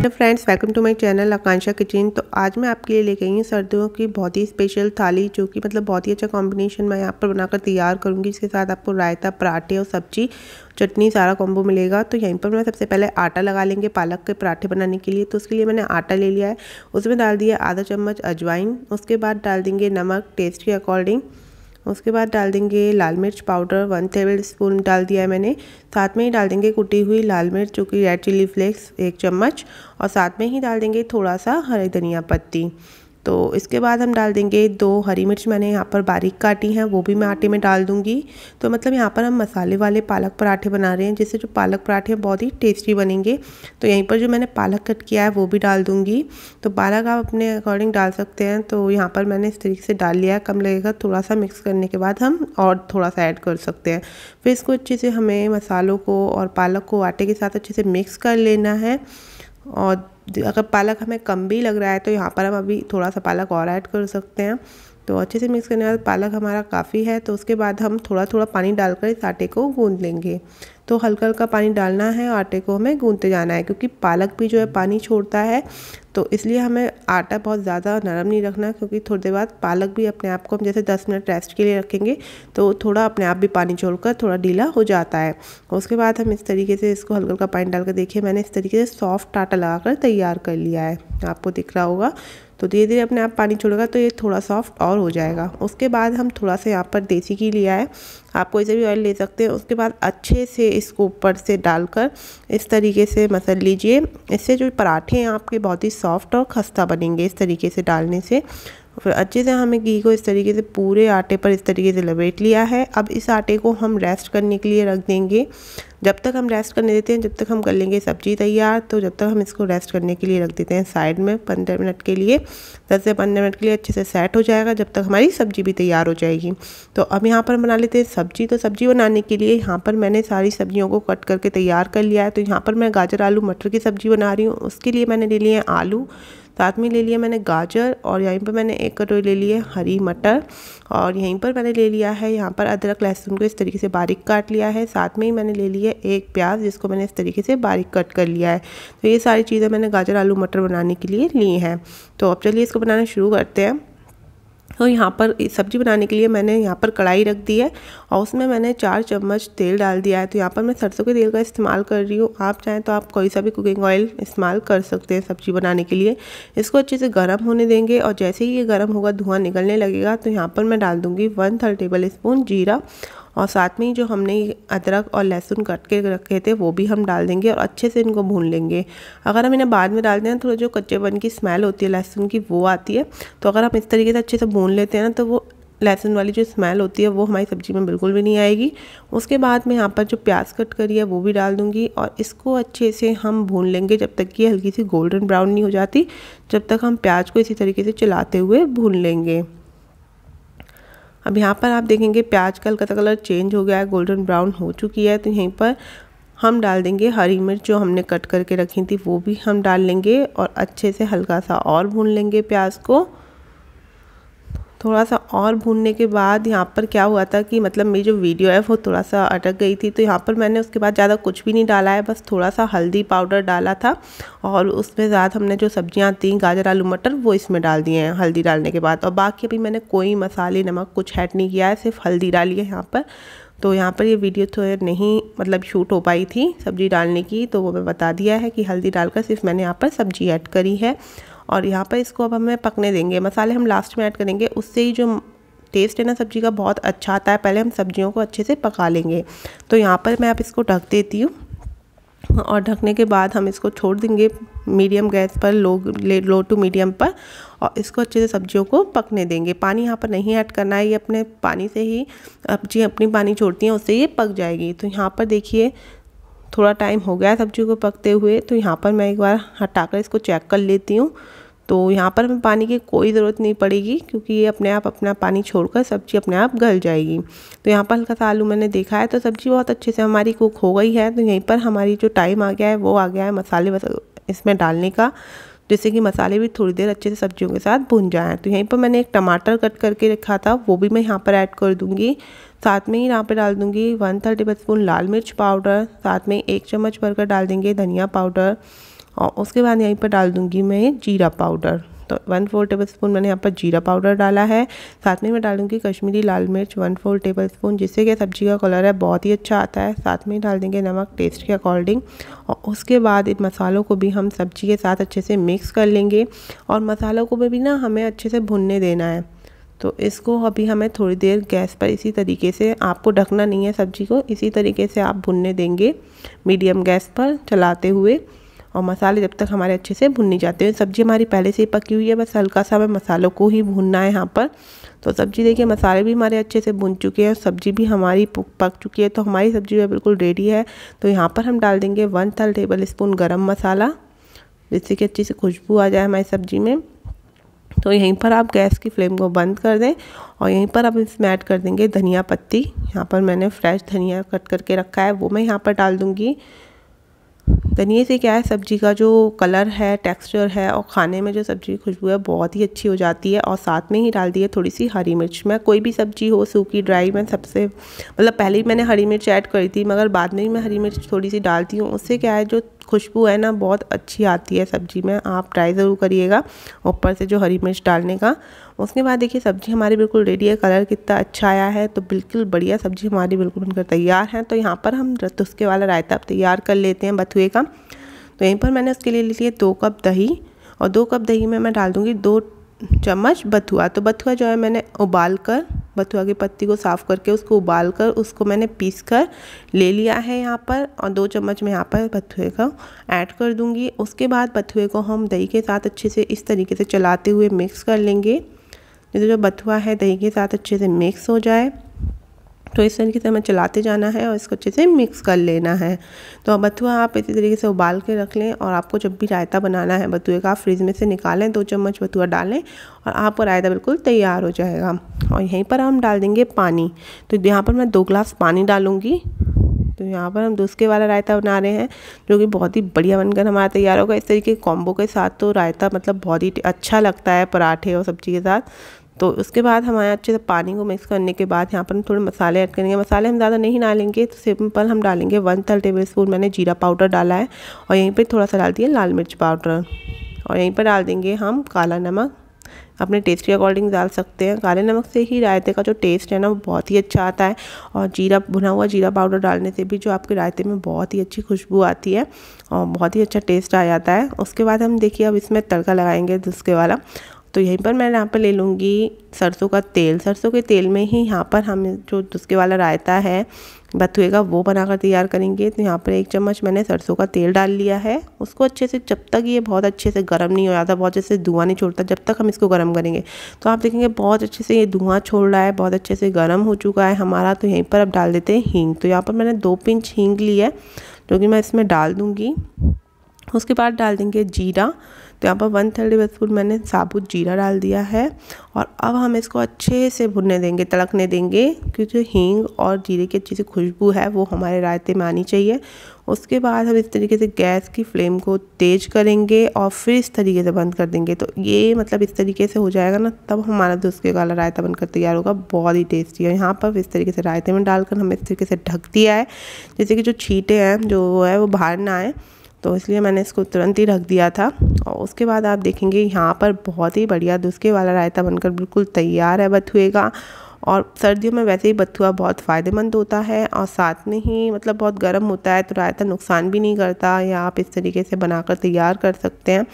hello friends welcome to my channel Akanksha kitchen तो आज मैं आपके लिए लेके आई हूँ सर्दियों की बहुत ही स्पेशल थाली जो कि मतलब बहुत ही अच्छा कॉम्बिनेशन मैं यहाँ पर बनाकर तैयार करूँगी इसके साथ आपको रायता पराठे और सब्जी चटनी सारा कॉम्बो मिलेगा तो यहीं पर मैं सबसे पहले आटा लगा लेंगे पालक के पराठे बनाने के लिए तो उसके लिए मैंने आटा ले लिया है उसमें डाल दिया आधा चम्मच अजवाइन उसके बाद डाल देंगे नमक टेस्ट के अकॉर्डिंग उसके बाद डाल देंगे लाल मिर्च पाउडर वन टेबल स्पून डाल दिया है मैंने साथ में ही डाल देंगे कुटी हुई लाल मिर्च जो कि रेड चिली फ्लेक्स एक चम्मच और साथ में ही डाल देंगे थोड़ा सा हरे धनिया पत्ती तो इसके बाद हम डाल देंगे दो हरी मिर्च मैंने यहाँ पर बारीक काटी हैं वो भी मैं आटे में डाल दूँगी तो मतलब यहाँ पर हम मसाले वाले पालक पराठे बना रहे हैं जिससे जो पालक पराठे हैं बहुत ही टेस्टी बनेंगे तो यहीं पर जो मैंने पालक कट किया है वो भी डाल दूँगी तो पालक आप अपने अकॉर्डिंग डाल सकते हैं तो यहाँ पर मैंने इस तरीके से डाल लिया है कम लगेगा थोड़ा सा मिक्स करने के बाद हम और थोड़ा सा ऐड कर सकते हैं फिर इसको अच्छे से हमें मसालों को और पालक को आटे के साथ अच्छे से मिक्स कर लेना है और अगर पालक हमें कम भी लग रहा है तो यहाँ पर हम अभी थोड़ा सा पालक और ऐड कर सकते हैं तो अच्छे से मिक्स करने के बाद पालक हमारा काफ़ी है तो उसके बाद हम थोड़ा थोड़ा पानी डालकर इस आटे को गूंद लेंगे तो हल्का हल्का पानी डालना है आटे को हमें गूंदते जाना है क्योंकि पालक भी जो है पानी छोड़ता है तो इसलिए हमें आटा बहुत ज़्यादा नरम नहीं रखना क्योंकि थोड़ी देर बाद पालक भी अपने आप को हम जैसे 10 मिनट रेस्ट के लिए रखेंगे तो थोड़ा अपने आप भी पानी छोड़कर थोड़ा ढीला हो जाता है उसके बाद हम इस तरीके से इसको हल्का हल्का पानी डालकर देखिए मैंने इस तरीके से सॉफ्ट आटा लगा तैयार कर लिया है आपको दिख रहा होगा तो धीरे धीरे अपने आप पानी छोड़ेगा तो ये थोड़ा सॉफ्ट और हो जाएगा उसके बाद हम थोड़ा सा यहाँ पर देसी घी लिया है आप कोई से भी ऑयल ले सकते हैं उसके बाद अच्छे से इसको ऊपर से डालकर इस तरीके से मसल लीजिए इससे जो पराठे हैं आपके बहुत ही सॉफ्ट और खस्ता बनेंगे इस तरीके से डालने से फिर अच्छे से हमें घी को इस तरीके से पूरे आटे पर इस तरीके से लपेट लिया है अब इस आटे को हम रेस्ट करने के लिए रख देंगे जब तक हम रेस्ट करने देते हैं जब तक हम कर लेंगे सब्जी तैयार तो जब तक हम इसको रेस्ट करने के लिए रख देते हैं साइड में पंद्रह मिनट के लिए दस से पंद्रह मिनट के लिए अच्छे से सेट हो जाएगा जब तक हमारी सब्जी भी तैयार हो जाएगी तो अब यहाँ पर बना लेते हैं सब्जी तो सब्जी बनाने के लिए यहाँ पर मैंने सारी सब्जियों को कट करके तैयार कर लिया है तो यहाँ पर मैं गाजर आलू मटर की सब्जी बना रही हूँ उसके लिए मैंने ले लिए हैं आलू साथ में ले लिया मैंने गाजर और यहीं पर मैंने एक कटोरी ले ली है हरी मटर और यहीं पर मैंने ले लिया है यहाँ पर अदरक लहसुन को इस तरीके से बारीक काट लिया है साथ में ही मैंने ले लिया एक प्याज जिसको मैंने इस तरीके से बारीक कट कर लिया है तो ये सारी चीज़ें मैंने गाजर आलू मटर बनाने के लिए ली हैं तो अब चलिए इसको बनाना शुरू करते हैं तो यहाँ पर सब्ज़ी बनाने के लिए मैंने यहाँ पर कढ़ाई रख दी है और उसमें मैंने चार चम्मच तेल डाल दिया है तो यहाँ पर मैं सरसों के तेल का इस्तेमाल कर रही हूँ आप चाहें तो आप कोई सा भी कुकिंग ऑयल इस्तेमाल कर सकते हैं सब्ज़ी बनाने के लिए इसको अच्छे से गर्म होने देंगे और जैसे ही ये गर्म होगा धुआं निकलने लगेगा तो यहाँ पर मैं डाल दूँगी वन थर्ड टेबल स्पून जीरा और साथ में ही जो हमने अदरक और लहसुन कट के रखे थे वो भी हम डाल देंगे और अच्छे से इनको भून लेंगे अगर हम इन्हें बाद में डालते हैं थोड़ा तो जो कच्चेपन की स्मेल होती है लहसुन की वो आती है तो अगर हम इस तरीके से अच्छे से भून लेते हैं ना तो वो लहसुन वाली जो स्मेल होती है वो हमारी सब्ज़ी में बिल्कुल भी नहीं आएगी उसके बाद मैं यहाँ पर जो प्याज कट करी है वो भी डाल दूँगी और इसको अच्छे से हम भून लेंगे जब तक कि हल्की सी गोल्डन ब्राउन नहीं हो जाती जब तक हम प्याज को इसी तरीके से चलाते हुए भून लेंगे अब यहाँ पर आप देखेंगे प्याज का हल्का सा कलर चेंज हो गया है गोल्डन ब्राउन हो चुकी है तो यहीं पर हम डाल देंगे हरी मिर्च जो हमने कट करके रखी थी वो भी हम डाल लेंगे और अच्छे से हल्का सा और भून लेंगे प्याज को थोड़ा सा और भूनने के बाद यहाँ पर क्या हुआ था कि मतलब मेरी जो वीडियो है वो थोड़ा सा अटक गई थी तो यहाँ पर मैंने उसके बाद ज़्यादा कुछ भी नहीं डाला है बस थोड़ा सा हल्दी पाउडर डाला था और उसमें साथ हमने जो सब्जियाँ थी गाजर आलू मटर वो इसमें डाल दिए हैं हल्दी डालने के बाद और बाकी अभी मैंने कोई मसाले नमक कुछ ऐड नहीं किया है सिर्फ हल्दी डाली है यहाँ पर तो यहाँ पर ये वीडियो तो नहीं मतलब शूट हो पाई थी सब्ज़ी डालने की तो वो मैं बता दिया है कि हल्दी डालकर सिर्फ मैंने यहाँ पर सब्ज़ी ऐड करी है और यहाँ पर इसको अब हमें पकने देंगे मसाले हम लास्ट में ऐड करेंगे उससे ही जो टेस्ट है ना सब्ज़ी का बहुत अच्छा आता है पहले हम सब्जियों को अच्छे से पका लेंगे तो यहाँ पर मैं अब इसको ढक देती हूँ और ढकने के बाद हम इसको छोड़ देंगे मीडियम गैस पर लो लो टू मीडियम पर और इसको अच्छे से सब्जियों को पकने देंगे पानी यहाँ पर नहीं ऐड करना है ये अपने पानी से ही सब्जी अपनी पानी छोड़ती हैं उससे ये पक जाएगी तो यहाँ पर देखिए थोड़ा टाइम हो गया है सब्जी को पकते हुए तो यहाँ पर मैं एक बार हटाकर इसको चेक कर लेती हूँ तो यहाँ पर हमें पानी की कोई ज़रूरत नहीं पड़ेगी क्योंकि ये अपने आप अपना पानी छोड़कर सब्ज़ी अपने आप गल जाएगी तो यहाँ पर हल्का सा आलू मैंने देखा है तो सब्ज़ी बहुत अच्छे से हमारी कुक हो गई है तो यहीं पर हमारी जो टाइम आ गया है वो आ गया है मसाले इसमें डालने का जिससे कि मसाले भी थोड़ी देर अच्छे से सब्जियों के साथ भुन जाएँ तो यहीं पर मैंने एक टमाटर कट करके रखा था वो भी मैं यहाँ पर ऐड कर दूँगी साथ में ही यहाँ पर डाल दूँगी वन थर्ड टेबल स्पून लाल मिर्च पाउडर साथ में एक चम्मच भरकर डाल देंगे धनिया पाउडर और उसके बाद यहीं पर डाल दूँगी मैं जीरा पाउडर तो वन फोर टेबल स्पून मैंने यहाँ पर जीरा पाउडर डाला है साथ में मैं डालूंगी कश्मीरी लाल मिर्च वन फोर टेबल स्पून जिससे कि सब्जी का कलर है बहुत ही अच्छा आता है साथ में डाल देंगे नमक टेस्ट के अकॉर्डिंग और उसके बाद इन मसालों को भी हम सब्जी के साथ अच्छे से मिक्स कर लेंगे और मसालों को भी ना हमें अच्छे से भुनने देना है तो इसको अभी हमें थोड़ी देर गैस पर इसी तरीके से आपको ढकना नहीं है सब्जी को इसी तरीके से आप भुनने देंगे मीडियम गैस पर चलाते हुए और मसाले जब तक हमारे अच्छे से भुन नहीं जाते हैं सब्ज़ी हमारी पहले से ही पकी हुई है बस हल्का सा हमें मसालों को ही भूनना है यहाँ पर तो सब्ज़ी देखिए मसाले भी हमारे अच्छे से भुन चुके हैं और सब्ज़ी भी हमारी पक चुकी है तो हमारी सब्ज़ी भी बिल्कुल रेडी है तो यहाँ पर हम डाल देंगे वन थर्ड टेबल स्पून गर्म मसाला जिससे कि अच्छी सी खुशबू आ जाए हमारी सब्ज़ी में तो यहीं पर आप गैस की फ्लेम को बंद कर दें और यहीं पर आप इसमें ऐड कर देंगे धनिया पत्ती यहाँ पर मैंने फ्रेश धनिया कट करके रखा है वो मैं यहाँ पर डाल दूँगी धनिए से क्या है सब्ज़ी का जो कलर है टेक्सचर है और खाने में जो सब्ज़ी की खुशबू है बहुत ही अच्छी हो जाती है और साथ में ही डाल दी है थोड़ी सी हरी मिर्च मैं कोई भी सब्ज़ी हो सूखी ड्राई मैं सबसे मतलब पहले ही मैंने हरी मिर्च ऐड करी थी मगर बाद में ही मैं हरी मिर्च थोड़ी सी डालती हूँ उससे क्या है जो खुशबू है ना बहुत अच्छी आती है सब्जी में आप ट्राई ज़रूर करिएगा ऊपर से जो हरी मिर्च डालने का उसके बाद देखिए सब्जी हमारी बिल्कुल रेडी है कलर कितना अच्छा आया है तो बिल्कुल बढ़िया सब्जी हमारी बिल्कुल बनकर तैयार है तो यहाँ पर हम तुस्के वाला रायता तैयार कर लेते हैं बथुए का तो यहीं पर मैंने उसके लिए ले लिया दो कप दही और दो कप दही में मैं डाल दूँगी दो चम्मच बथुआ तो बथुआ जो है मैंने उबाल कर बथुआ की पत्ती को साफ़ करके उसको उबाल कर उसको मैंने पीस कर ले लिया है यहाँ पर और दो चम्मच मैं यहाँ पर बथुए का ऐड कर दूँगी उसके बाद बथुए को हम दही के साथ अच्छे से इस तरीके से चलाते हुए मिक्स कर लेंगे जैसे जो बथुआ है दही के साथ अच्छे से मिक्स हो जाए तो इस तरीके से हमें चलाते जाना है और इसको अच्छे से मिक्स कर लेना है तो बथुआ आप इसी तरीके से उबाल के रख लें और आपको जब भी रायता बनाना है बथुए का आप फ्रिज में से निकालें दो चम्मच बथुआ डालें और आपका रायता बिल्कुल तैयार हो जाएगा और यहीं पर हम डाल देंगे पानी तो यहाँ पर मैं दो ग्लास पानी डालूँगी तो यहाँ पर हम दुस्के वाला रायता बना रहे हैं जो कि बहुत ही बढ़िया बनकर हमारा तैयार होगा इस तरीके कॉम्बो के साथ तो रायता मतलब बहुत ही अच्छा लगता है पराठे और सब्जी के साथ तो उसके बाद हमारे अच्छे से पानी को मिक्स करने के बाद यहाँ पर हम थोड़े मसाले ऐड करेंगे मसाले हम ज़्यादा नहीं डालेंगे तो सिंपल हम डालेंगे वन थर्ड टेबल स्पून मैंने जीरा पाउडर डाला है और यहीं पर थोड़ा सा डाल दिया लाल मिर्च पाउडर और यहीं पर डाल देंगे हम काला नमक अपने टेस्ट के अकॉर्डिंग डाल सकते हैं काले नमक से ही रायते का जो टेस्ट है ना वो बहुत ही अच्छा आता है और जीरा भुना हुआ जीरा पाउडर डालने से भी जो आपके रायते में बहुत ही अच्छी खुशबू आती है और बहुत ही अच्छा टेस्ट आ जाता है उसके बाद हम देखिए अब इसमें तड़का लगाएंगे जिसके वाला तो यहीं पर मैं यहाँ पर ले लूँगी सरसों का तेल सरसों के तेल में ही यहाँ पर हम जो दुस्के वाला रायता है बथुए का वो बनाकर तैयार करेंगे तो यहाँ पर एक चम्मच मैंने सरसों का तेल डाल लिया है उसको अच्छे से जब तक ये बहुत अच्छे से गर्म नहीं हो जाता बहुत अच्छे से धुआं नहीं छोड़ता जब तक हम इसको गर्म करेंगे तो आप देखेंगे बहुत अच्छे से ये धुआं छोड़ रहा है बहुत अच्छे से गर्म हो चुका है हमारा तो यहीं पर अब डाल देते हैं हींग तो यहाँ पर मैंने दो पिंच हींग ली है जो कि मैं इसमें डाल दूँगी उसके बाद डाल देंगे जीरा तो यहाँ पर वन थर्ड स्पून मैंने साबुत जीरा डाल दिया है और अब हम इसको अच्छे से भुनने देंगे तड़कने देंगे क्योंकि हींग और जीरे की अच्छी सी खुशबू है वो हमारे रायते में आनी चाहिए उसके बाद हम इस तरीके से गैस की फ्लेम को तेज करेंगे और फिर इस तरीके से बंद कर देंगे तो ये मतलब इस तरीके से हो जाएगा ना तब हमारा के वाला रायता बनकर तैयार होगा बहुत ही टेस्टी है यहाँ पर इस तरीके से रायते में डालकर हम इस तरीके से ढक दिया है जैसे कि जो छीटे हैं जो है वो बाहर ना आए तो इसलिए मैंने इसको तुरंत ही रख दिया था और उसके बाद आप देखेंगे यहाँ पर बहुत ही बढ़िया दुस्के वाला रायता बनकर बिल्कुल तैयार है बथुए का और सर्दियों में वैसे ही बथुआ बहुत फ़ायदेमंद होता है और साथ में ही मतलब बहुत गर्म होता है तो रायता नुकसान भी नहीं करता या आप इस तरीके से बनाकर तैयार कर सकते हैं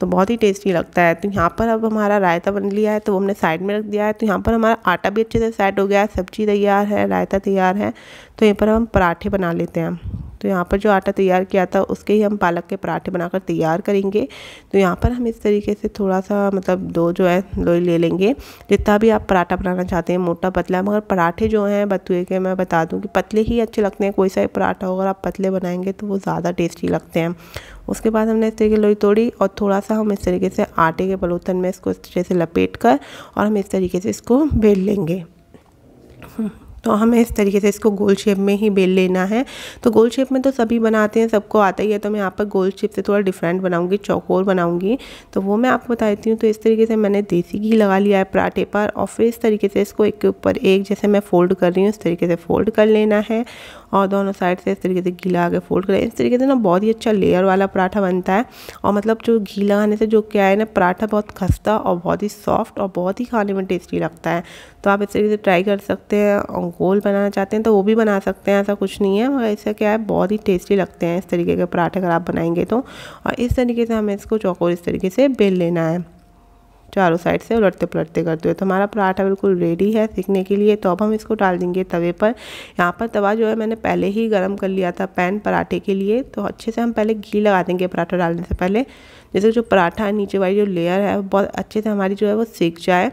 तो बहुत ही टेस्टी लगता है तो यहाँ पर अब हमारा रायता बन लिया है तो हमने साइड में रख दिया है तो यहाँ पर हमारा आटा भी अच्छे से सेट हो गया है सब्जी तैयार है रायता तैयार है तो यहाँ पर हम पराठे बना लेते हैं तो यहाँ पर जो आटा तैयार किया था उसके ही हम पालक के पराठे बनाकर तैयार करेंगे तो यहाँ पर हम इस तरीके से थोड़ा सा मतलब दो जो है लोई ले लेंगे जितना भी आप पराठा बनाना चाहते हैं मोटा पतला मगर पराठे जो हैं बतुए के मैं बता दूँ कि पतले ही अच्छे लगते हैं कोई सा पराठा अगर आप पतले बनाएंगे तो वो ज़्यादा टेस्टी लगते हैं उसके बाद हमने इस तरीके लोई तोड़ी और थोड़ा सा हम इस तरीके से आटे के बलूतन में इसको इस तरह से लपेट कर और हम इस तरीके से इसको बेल लेंगे तो हमें इस तरीके से इसको गोल शेप में ही बेल लेना है तो गोल शेप में तो सभी बनाते हैं सबको आता ही है तो मैं यहाँ पर गोल शेप से थोड़ा डिफरेंट बनाऊंगी चौकोर बनाऊंगी तो वो मैं आपको बता देती हूँ तो इस तरीके से मैंने देसी घी लगा लिया है पराठे पर और फिर इस तरीके से इसको एक के ऊपर एक जैसे मैं फ़ोल्ड कर रही हूँ इस तरीके से फ़ोल्ड कर लेना है और दोनों साइड से इस तरीके से घी लगा के फोल्ड करें इस तरीके से ना बहुत ही अच्छा लेयर वाला पराठा बनता है और मतलब जो घी लगाने से जो क्या है ना पराठा बहुत खस्ता और बहुत ही सॉफ्ट और बहुत ही खाने में टेस्टी लगता है तो आप इस तरीके से ट्राई कर सकते हैं और गोल बनाना चाहते हैं तो वो भी बना सकते हैं ऐसा कुछ नहीं है मगर इससे क्या है बहुत ही टेस्टी लगते हैं इस तरीके के पराठे अगर आप बनाएंगे तो और इस तरीके से हमें इसको चौकोर इस तरीके से बेल लेना है चारों साइड से उलटते पलटते करते हुए तो हमारा पराठा बिल्कुल रेडी है सीखने के लिए तो अब हम इसको डाल देंगे तवे पर यहाँ पर तवा जो है मैंने पहले ही गर्म कर लिया था पैन पराठे के लिए तो अच्छे से हम पहले घी लगा देंगे पराठा डालने से पहले जैसे जो पराठा नीचे वाली जो लेयर है बहुत अच्छे से हमारी जो है वो सीख जाए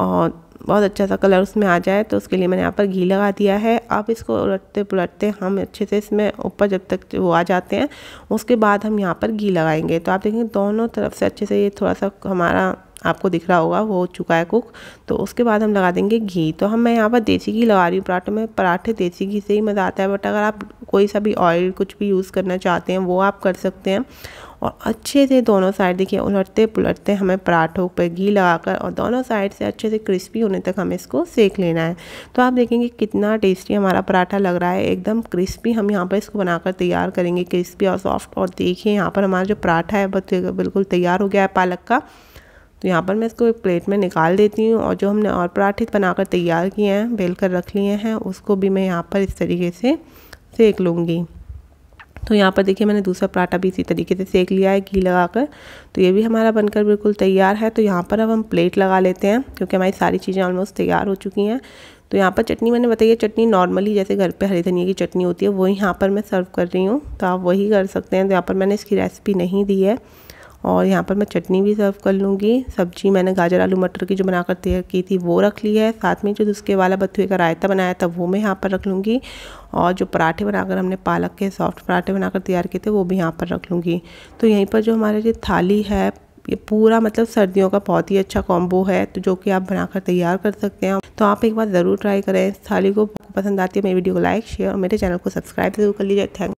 और बहुत अच्छा सा कलर उसमें आ जाए तो उसके लिए मैंने यहाँ पर घी लगा दिया है अब इसको उलटते पुलटते हम अच्छे से इसमें ऊपर जब तक वो आ जाते हैं उसके बाद हम यहाँ पर घी लगाएंगे तो आप देखेंगे दोनों तरफ से अच्छे से ये थोड़ा सा हमारा आपको दिख रहा होगा वो हो चुका है कुक तो उसके बाद हम लगा देंगे घी तो हम मैं यहाँ पर देसी घी लगा रही हूँ पराठे में पराठे देसी घी से ही मज़ा आता है बट अगर आप कोई सा भी ऑयल कुछ भी यूज़ करना चाहते हैं वो आप कर सकते हैं और अच्छे से दोनों साइड देखिए उलटते पुलटते हमें पराठों पर घी लगाकर और दोनों साइड से अच्छे से क्रिस्पी होने तक हमें इसको सेक लेना है तो आप देखेंगे कितना टेस्टी हमारा पराठा लग रहा है एकदम क्रिस्पी हम यहाँ पर इसको बनाकर तैयार करेंगे क्रिस्पी और सॉफ्ट और देखिए यहाँ पर हमारा जो पराठा है बिल्कुल तैयार हो गया है पालक का तो यहाँ पर मैं इसको एक प्लेट में निकाल देती हूँ और जो हमने और पराठे बनाकर तैयार किए हैं बेल कर रख लिए हैं उसको भी मैं यहाँ पर इस तरीके से सेक लूँगी तो यहाँ पर देखिए मैंने दूसरा पराठा भी इसी तरीके से सेक लिया है घी लगाकर तो ये भी हमारा बनकर बिल्कुल तैयार है तो यहाँ पर अब हम प्लेट लगा लेते हैं क्योंकि हमारी सारी चीज़ें ऑलमोस्ट तैयार हो चुकी हैं तो यहाँ पर चटनी मैंने बताई है चटनी नॉर्मली जैसे घर पे हरी धनिया की चटनी होती है वही यहाँ पर मैं सर्व कर रही हूँ तो आप वही कर सकते हैं तो यहाँ पर मैंने इसकी रेसिपी नहीं दी है और यहाँ पर मैं चटनी भी सर्व कर लूँगी सब्जी मैंने गाजर आलू मटर की जो बनाकर तैयार की थी वो रख ली है साथ में जो उसके वाला बथुए का रायता बनाया था वो मैं यहाँ पर रख लूँगी और जो पराठे बनाकर हमने पालक के सॉफ्ट पराठे बनाकर तैयार किए थे वो भी यहाँ पर रख लूँगी तो यहीं पर जो हमारे जो थाली है ये पूरा मतलब सर्दियों का बहुत ही अच्छा कॉम्बो है तो जो कि आप बनाकर तैयार कर सकते हैं तो आप एक बार ज़रूर ट्राई करें इस थाली को पसंद आती है मेरी वीडियो को लाइक शेयर और मेरे चैनल को सब्सक्राइब जरूर कर लीजिए थैंक